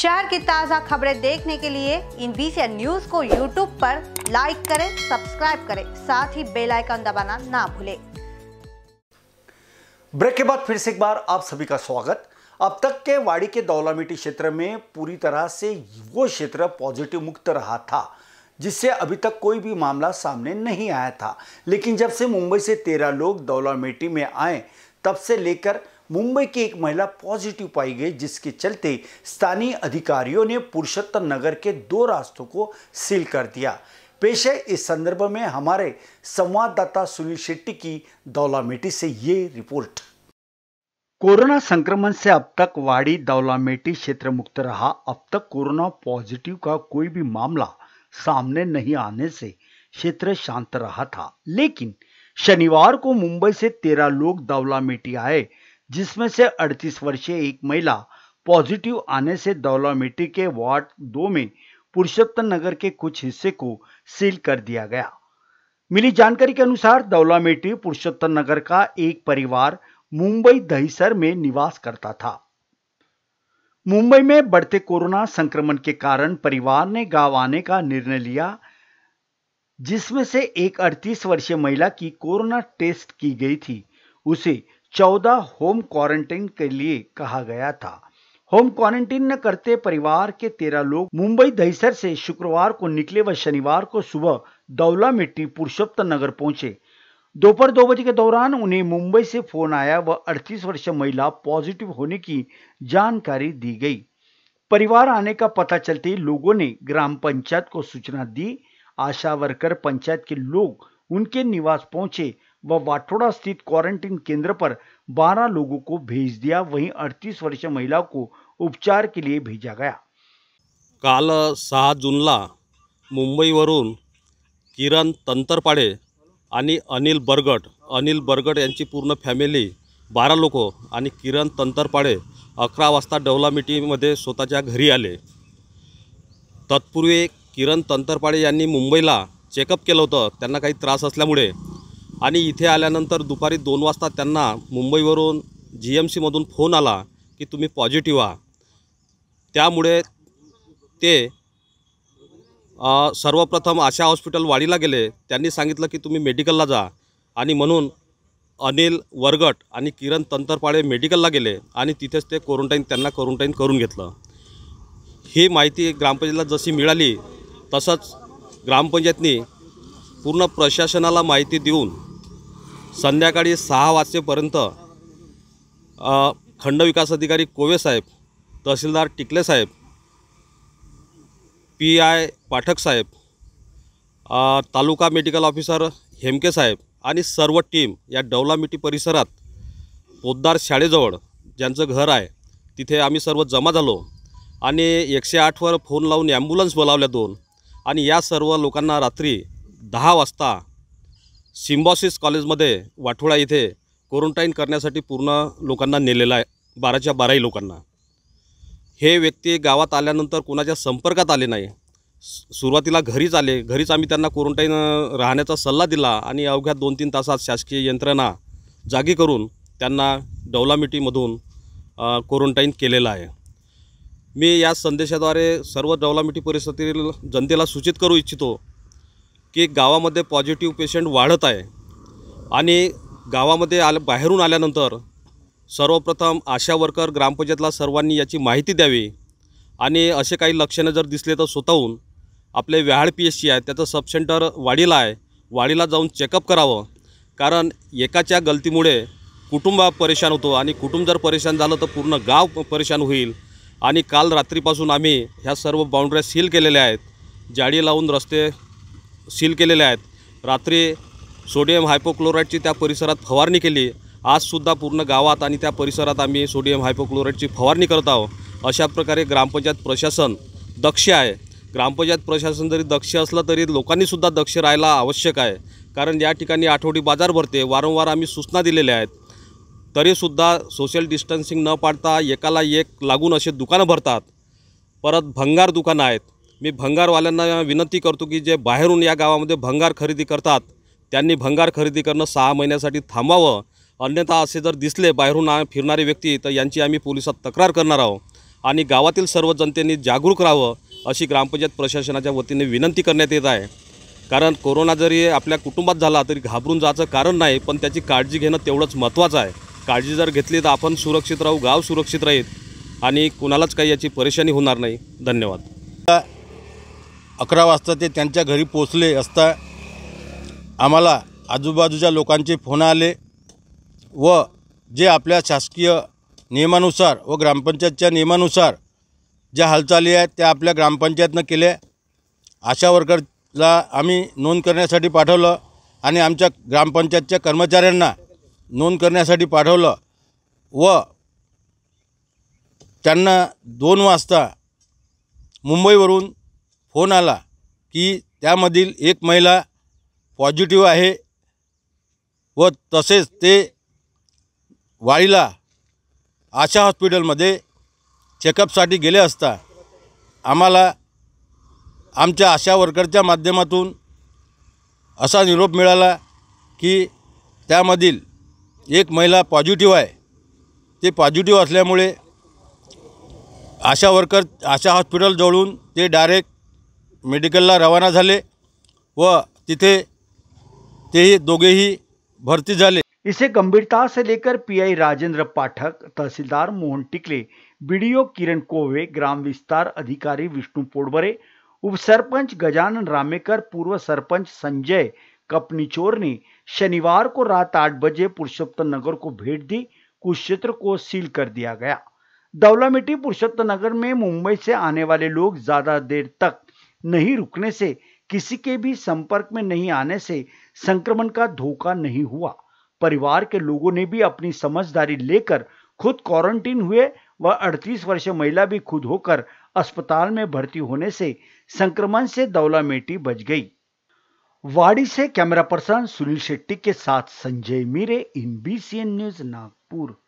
शहर की ताज़ा खबरें देखने के लिए इन बीसी न्यूज को यूट्यूब पर लाइक करें सब्सक्राइब करें साथ ही बेल आइकन दबाना ना भूलें ब्रेक के बाद फिर से एक बार आप सभी का स्वागत अब तक के वाड़ी के दौलामिटी क्षेत्र में पूरी तरह से वो क्षेत्र पॉजिटिव मुक्त रहा था जिससे अभी तक कोई भी मामला सामने नहीं आया था लेकिन जब से मुंबई से तेरह लोग दौलामेटी में आए तब से लेकर मुंबई की एक महिला पॉजिटिव पाई गई जिसके चलते स्थानीय अधिकारियों ने पुरुषोत्तम नगर के दो रास्तों को सील कर दिया पेश है इस संदर्भ में हमारे संवाददाता सुनील शेट्टी की दौलामेटी से ये रिपोर्ट कोरोना संक्रमण से अब तक वाड़ी दौलामेटी क्षेत्र मुक्त रहा अब तक कोरोना पॉजिटिव का कोई भी मामला सामने नहीं आने से क्षेत्र शांत रहा था लेकिन शनिवार को मुंबई से तेरह लोग दौलामेटी आए जिसमें से 38 वर्षीय एक महिला पॉजिटिव आने से दौलामिट्टी के वार्ड दो में पुरुषोत्तम नगर के कुछ हिस्से को सील कर दिया गया मिली जानकारी के अनुसार दौलामेटी पुरुषोत्तम नगर का एक परिवार मुंबई दहीसर में निवास करता था मुंबई में बढ़ते कोरोना संक्रमण के कारण परिवार ने गांव आने का निर्णय लिया जिसमें से एक अड़तीस वर्षीय महिला की कोरोना टेस्ट की गई थी उसे चौदह होम क्वारंटाइन के लिए कहा गया था होम क्वारंटीन न करते परिवार के तेरह लोग मुंबई दहसर से शुक्रवार को निकले व शनिवार को सुबह दौला मिट्टी पुरुषोत्तम नगर पहुंचे दोपहर दो बजे के दौरान उन्हें मुंबई से फोन आया व 38 वर्षीय महिला पॉजिटिव होने की जानकारी दी गई परिवार आने का पता चलते लोगों ने ग्राम पंचायत को सूचना दी आशा वर्कर पंचायत के लोग उनके निवास पहुंचे व वाठोड़ा स्थित क्वारंटीन केंद्र पर 12 लोगों को भेज दिया वहीं 38 वर्षीय महिला को उपचार के लिए भेजा गया काल सहा जूनला मुंबईवरून किरण तंतरपाडे आणि अनिल बरगट अनिल बरगट यांची पूर्ण फैमिली बारह लोक आणि किरण तंतरपाडे अकरा वजता डवला मिटीमध्ये स्वतःच्या घरी आले तत्पूर्वी किरण तंतरपाडे मुंबईला चेकअप के होतं का त्रास असल्यामुळे आणि इथे आल्यानंतर दुपारी दोन वाजता त्यांना मुंबईवरून जी एम सीमधून फोन आला की तुम्ही पॉझिटिव्ह आहात त्यामुळे ते सर्वप्रथम आशा हॉस्पिटल वाडीला गेले त्यांनी सांगितलं की तुम्ही मेडिकलला जा आणि म्हणून अनिल वरगट आणि किरण तंतरपाळे मेडिकलला गेले आणि तिथेच ते क्वारंटाईन त्यांना क्वारंटाईन करून घेतलं ही माहिती ग्रामपंचायतीला जशी मिळाली तसंच ग्रामपंचायतनी पूर्ण प्रशासनाला माहिती देऊन संध्याकाळी सहा खंड विकास अधिकारी कोवे साहेब तहसीलदार टिकलेसाहेब पी आय पाठक साहेब तालुका मेडिकल ऑफिसर हेमके साहेब आणि सर्व टीम या डौलामिटी परिसरात पोद्दार शाळेजवळ ज्यांचं घर आहे तिथे आम्ही सर्व जमा झालो आणि एकशे आठवर फोन लावून ॲम्ब्युलन्स बोलावल्या दोन आणि या सर्व लोकांना रात्री दहा वाजता सिम्बॉसिस कॉलेजमध्ये वाठोळा इथे क्वारंटाईन करण्यासाठी पूर्ण लोकांना नेलेला आहे बाराच्या बाराही लोकांना हे व्यक्ती गावात आल्यानंतर कोणाच्या संपर्कात आले नाही सुरुवातीला घरीच आले घरीच आम्ही त्यांना क्वारंटाईन राहण्याचा सल्ला दिला आणि अवघ्या दोन तीन तासात शासकीय यंत्रणा जागी करून त्यांना डौलामिटीमधून क्वारंटाईन केलेलं आहे मी या संदेशाद्वारे सर्व डौलामिटी परिसरातील जनतेला सूचित करू इच्छितो की गावामध्ये पॉझिटिव्ह पेशंट वाढत आहे आणि गावामध्ये आल बाहेरून आल्यानंतर सर्वप्रथम आशा वर्कर ग्रामपंचायतला सर्वांनी याची माहिती द्यावी आणि असे काही लक्षणं जर दिसले तर स्वतःहून आपले व्याहाळ पी एस सी आहे त्याचं सबसेंटर वाडीला आहे वाडीला जाऊन चेकअप करावं कारण एकाच्या गलतीमुळे कुटुंब परेशान होतो आणि कुटुंब जर परेशान झालं तर पूर्ण गाव परेशान होईल आणि काल रात्रीपासून आम्ही ह्या सर्व बाउंड्र्या सील केलेल्या आहेत जाडी लावून रस्ते सील केलेले आहेत रात्री सोडियम हायपोक्लोराईटची त्या परिसरात फवारणी केली आजसुद्धा पूर्ण गावात आणि त्या परिसरात आम्ही सोडियम हायपोक्लोराईडची फवारणी करत आहोत अशा प्रकारे ग्रामपंचायत प्रशासन दक्ष आहे ग्रामपंचायत प्रशासन जरी दक्ष असलं तरी लोकांनीसुद्धा दक्ष राहायला आवश्यक आहे कारण या ठिकाणी आठवडी बाजार भरते वारंवार आम्ही सूचना दिलेल्या आहेत तरीसुद्धा सोशल डिस्टन्सिंग न पाडता एकाला एक लागून असे दुकानं भरतात परत भंगार दुकानं आहेत मी भंगारवाल्यांना विनंती करतो की जे बाहेरून या गावामध्ये भंगार खरेदी करतात त्यांनी भंगार खरेदी करणं सहा महिन्यासाठी थांबावं अन्यथा असे जर दिसले बाहेरून फिरणारे व्यक्ती तर यांची आम्ही पोलिसात तक्रार करणार आहोत आणि गावातील सर्व जनतेने जागरूक राहावं अशी ग्रामपंचायत प्रशासनाच्या वतीने विनंती करण्यात येत आहे कारण कोरोना जरी आपल्या कुटुंबात झाला तरी घाबरून जायचं कारण नाही पण त्याची काळजी घेणं तेवढंच महत्त्वाचं आहे काळजी जर घेतली तर आपण सुरक्षित राहू गाव सुरक्षित राहील आणि कुणालाच काही याची परेशानी होणार नाही धन्यवाद अकरा वाजता ते त्यांच्या घरी पोचले असता आम्हाला आजूबाजूच्या लोकांचे फोन आले व जे आपल्या शासकीय नियमानुसार व ग्रामपंचायतच्या नियमानुसार ज्या हालचाली आहेत त्या आपल्या ग्रामपंचायतनं केल्या आशा वर्करला आम्ही नोंद करण्यासाठी पाठवलं आणि आमच्या ग्रामपंचायतच्या कर्मचाऱ्यांना नोंद करण्यासाठी पाठवलं व त्यांना दोन वाजता मुंबईवरून फोन आला की त्यामधील एक महिला पॉझिटिव्ह आहे व तसेच ते वाळीला आशा हॉस्पिटलमध्ये चेकअपसाठी गेले असता आम्हाला आमच्या आशा वर्करच्या माध्यमातून असा निरोप मिळाला की त्यामधील एक महिला पॉझिटिव्ह आहे ते पॉझिटिव्ह असल्यामुळे आशा वर्कर आशा हॉस्पिटलजवळून ते डायरेक्ट मेडिकलला रवाना झाले व तिथे तेही दोघेही भर्ती झाले इसे गंभीरता से लेकर पीआई राजेंद्र पाठक तहसीलदार मोहन टिकले बीडीओ किरण कोवे ग्राम विस्तार अधिकारी विष्णु पोडबरे उप सरपंच गजानन रामेकर पूर्व सरपंच संजय कपनीचोर ने शनिवार को रात आठ बजे पुरुषोत्तम नगर को भेंट दी क्षेत्र को सील कर दिया गया दौलामिटी पुरुषोत्तम नगर में मुंबई से आने वाले लोग ज्यादा देर तक नहीं रुकने से किसी के भी संपर्क में नहीं आने से संक्रमण का धोखा नहीं हुआ परिवार के लोगों ने भी अपनी समझदारी लेकर खुद क्वारंटीन हुए व 38 वर्षीय महिला भी खुद होकर अस्पताल में भर्ती होने से संक्रमण से दौलामेटी बच गई वाड़ी से कैमरा पर्सन सुनील शेट्टी के साथ Sanjay Mire N B news Nagpur